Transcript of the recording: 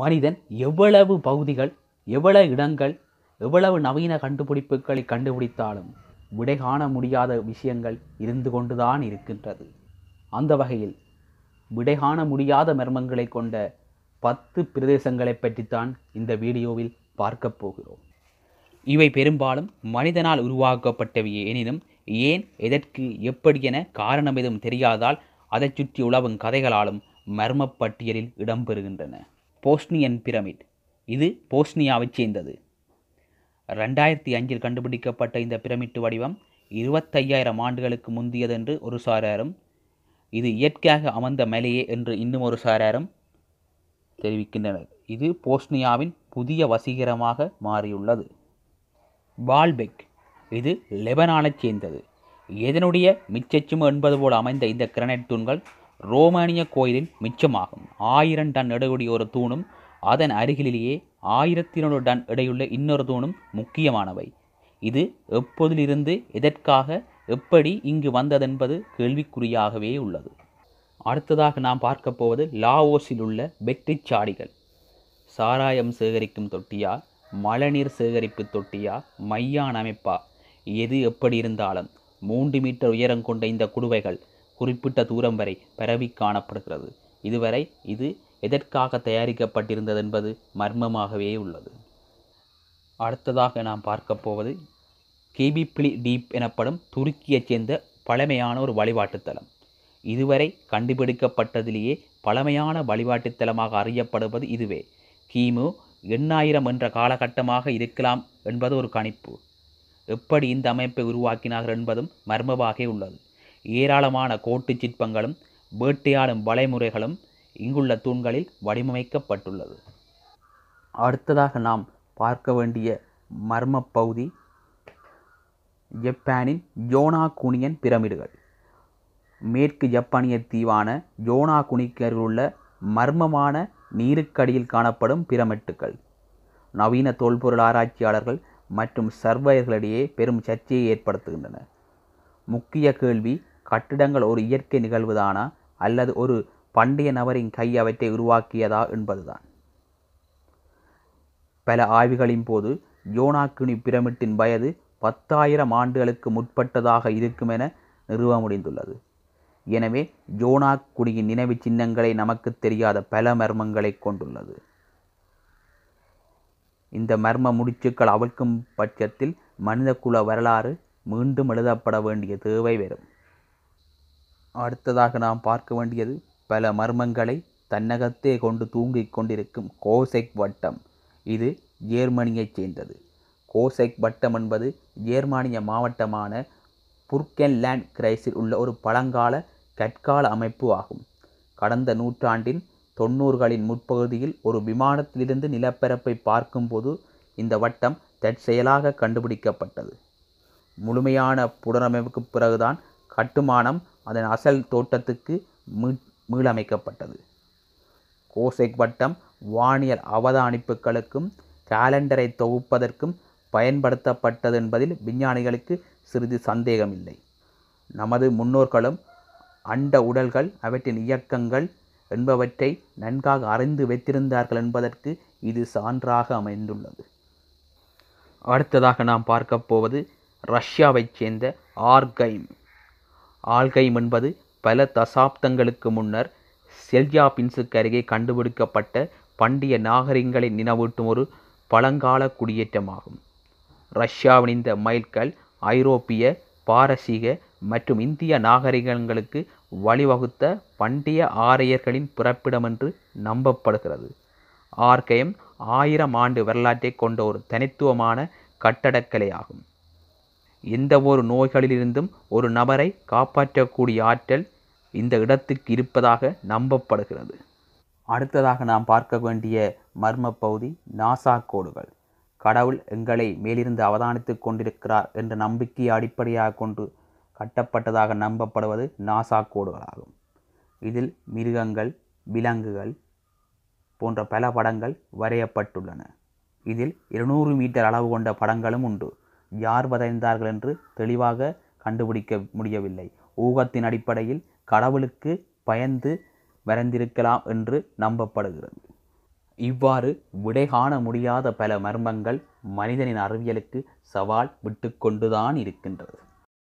மனிதன் எவ்வளவு பகுதிகள் எவ்வளவு இடங்கள் எவ்வளவு நவீன கண்டுபிடிப்புகளை கண்டுபிடித்தாலும் விடை காண முடியாத விஷயங்கள் இருந்து கொண்டுதான் இருக்கின்றது அந்த வகையில் விடை காண முடியாத மர்மங்களை கொண்ட பத்து பிரதேசங்களை பற்றித்தான் இந்த வீடியோவில் பார்க்கப் போகிறோம் இவை பெரும்பாலும் மனிதனால் உருவாக்கப்பட்டவை எனினும் ஏன் எதற்கு எப்படி என காரணம் எதுவும் தெரியாதால் அதை சுற்றி உலவும் கதைகளாலும் மர்மப்பட்டியலில் இடம்பெறுகின்றன போஸ்னியன் பிரமிட் இது போஸ்னியாவைச் சேர்ந்தது ரெண்டாயிரத்தி அஞ்சில் கண்டுபிடிக்கப்பட்ட இந்த பிரமிட்டு வடிவம் இருபத்தையாயிரம் ஆண்டுகளுக்கு முந்தியது என்று ஒரு சாராரும் இது இயற்கையாக அமர்ந்த மலையே என்று இன்னும் ஒரு சாராரும் தெரிவிக்கின்றனர் இது போஸ்னியாவின் புதிய வசீகரமாக மாறியுள்ளது பால்பெக் இது லெபனானைச் சேர்ந்தது எதனுடைய மிச்சச்சும் என்பது போல் அமைந்த இந்த கிரனைட் தூண்கள் ரோமானிய கோயிலின் மிச்சமாகும் ஆயிரம் டன் எடையுடைய ஒரு தூணும் அதன் அருகிலேயே ஆயிரத்தி இருநூறு டன் எடையுள்ள இன்னொரு தூணும் முக்கியமானவை இது எப்போதிலிருந்து எதற்காக எப்படி இங்கு வந்ததென்பது கேள்விக்குறியாகவே உள்ளது அடுத்ததாக நாம் பார்க்க போவது லாவோஸில் உள்ள வெற்றிச்சாடிகள் சாராயம் சேகரிக்கும் தொட்டியா மழைநீர் சேகரிப்பு தொட்டியா மையான் அமைப்பா எது எப்படி இருந்தாலும் மூன்று மீட்டர் உயரம் கொண்ட இந்த குடுவைகள் குறிப்பிட்ட தூரம் வரை பரவி காணப்படுகிறது இதுவரை இது எதற்காக தயாரிக்கப்பட்டிருந்தது என்பது மர்மமாகவே உள்ளது அடுத்ததாக நாம் பார்க்க போவது பிளி டீப் எனப்படும் துருக்கியைச் சேர்ந்த பழமையான ஒரு வழிபாட்டுத்தலம் இதுவரை கண்டுபிடிக்கப்பட்டதிலேயே பழமையான வழிபாட்டுத்தலமாக அறியப்படுவது இதுவே கிமு எண்ணாயிரம் என்ற காலகட்டமாக இருக்கலாம் என்பது ஒரு கணிப்பு எப்படி இந்த அமைப்பை உருவாக்கினார்கள் என்பதும் மர்மமாக உள்ளது ஏராளமான கோட்டு சிற்பங்களும் வேட்டையாடும் வலைமுறைகளும் இங்குள்ள தூண்களில் வடிவமைக்கப்பட்டுள்ளது அடுத்ததாக நாம் பார்க்க வேண்டிய மர்ம பகுதி ஜப்பானின் யோனா குனியன் பிரமிடுகள் மேற்கு ஜப்பானிய தீவான யோனா குனிக்கு உள்ள மர்மமான நீருக்கடியில் காணப்படும் பிரமிட்டுகள் நவீன தொல்பொருள் ஆராய்ச்சியாளர்கள் மற்றும் சர்வையர்களிடையே பெரும் சர்ச்சையை ஏற்படுத்துகின்றன முக்கிய கேள்வி கட்டிடங்கள் ஒரு இயற்கை நிகழ்வுதானா அல்லது ஒரு பண்டைய நபரின் கை அவற்றை உருவாக்கியதா என்பதுதான் பல ஆய்வுகளின் போது யோனாக்கினி பிரமிட்டின் வயது பத்தாயிரம் ஆண்டுகளுக்கு முற்பட்டதாக இருக்கும் என நிறுவ முடிந்துள்ளது எனவே யோனாக்குடியின் நினைவு சின்னங்களை நமக்கு தெரியாத பல மர்மங்களை கொண்டுள்ளது இந்த மர்ம முடிச்சுக்கள் அவிழ்க்கும் பட்சத்தில் மனிதகுல வரலாறு மீண்டும் எழுதப்பட வேண்டிய தேவை வரும் அடுத்ததாக நாம் பார்க்க வேண்டியது பல மர்மங்களை தன்னகத்தே கொண்டு தூங்கிக் கொண்டிருக்கும் கோசெக் வட்டம் இது ஜேர்மனியைச் சேர்ந்தது கோசெக் வட்டம் என்பது ஜேர்மானிய மாவட்டமான புர்கென்லேண்ட் கிரைஸில் உள்ள ஒரு பழங்கால கற்கால அமைப்பு ஆகும் கடந்த நூற்றாண்டின் தொண்ணூறுகளின் முற்பகுதியில் ஒரு விமானத்திலிருந்து நிலப்பரப்பை பார்க்கும்போது இந்த வட்டம் தற்செயலாக கண்டுபிடிக்கப்பட்டது முழுமையான புனரமைப்புக்கு பிறகுதான் கட்டுமானம் அதன் அசல் தோட்டத்துக்கு மீ மீளமைக்கப்பட்டது கோசைக் வட்டம் வானியல் அவதானிப்புகளுக்கும் காலண்டரை தொகுப்பதற்கும் பயன்படுத்தப்பட்டது என்பதில் விஞ்ஞானிகளுக்கு சிறிது சந்தேகமில்லை நமது முன்னோர்களும் அண்ட உடல்கள் அவற்றின் இயக்கங்கள் என்பவற்றை நன்காக அறிந்து வைத்திருந்தார்கள் என்பதற்கு இது சான்றாக அமைந்துள்ளது அடுத்ததாக நாம் பார்க்கப் போவது ரஷ்யாவைச் சேர்ந்த ஆர்கைம் ஆல்கைம் என்பது பல தசாப்தங்களுக்கு முன்னர் செல்யாபின்ஸுக்கு அருகே கண்டுபிடிக்கப்பட்ட பண்டைய நாகரிகங்களை நினைவூட்டும் ஒரு பழங்கால குடியேற்றமாகும் ரஷ்யாவின் இந்த மைல்கல் ஐரோப்பிய பாரசீக மற்றும் இந்திய நாகரிகங்களுக்கு வழிவகுத்த பண்டைய ஆரையர்களின் பிறப்பிடம் என்று நம்பப்படுகிறது ஆர்கயம் ஆயிரம் ஆண்டு வரலாற்றை கொண்ட ஒரு தனித்துவமான கட்டடக்கலையாகும் ஆகும் எந்த ஒரு நோய்களிலிருந்தும் ஒரு நபரை காப்பாற்றக்கூடிய ஆற்றல் இந்த இடத்துக்கு இருப்பதாக நம்பப்படுகிறது அடுத்ததாக நாம் பார்க்க வேண்டிய மர்ம பகுதி நாசா கோடுகள் கடவுள் எங்களை மேலிருந்து அவதானித்து கொண்டிருக்கிறார் என்ற நம்பிக்கையை அடிப்படையாக கொண்டு கட்டப்பட்டதாக நம்பப்படுவது நாசா கோடுகளாகும் இதில் மிருகங்கள் விலங்குகள் போன்ற பல படங்கள் வரையப்பட்டுள்ளன இதில் இருநூறு மீட்டர் அளவு கொண்ட படங்களும் உண்டு யார் வதைந்தார்கள் என்று தெளிவாக கண்டுபிடிக்க முடியவில்லை ஊகத்தின் அடிப்படையில் கடவுளுக்கு பயந்து வரைந்திருக்கலாம் என்று நம்பப்படுகிறது இவ்வாறு விடை காண முடியாத பல மர்மங்கள் மனிதனின் அறிவியலுக்கு சவால் விட்டு கொண்டுதான் இருக்கின்றது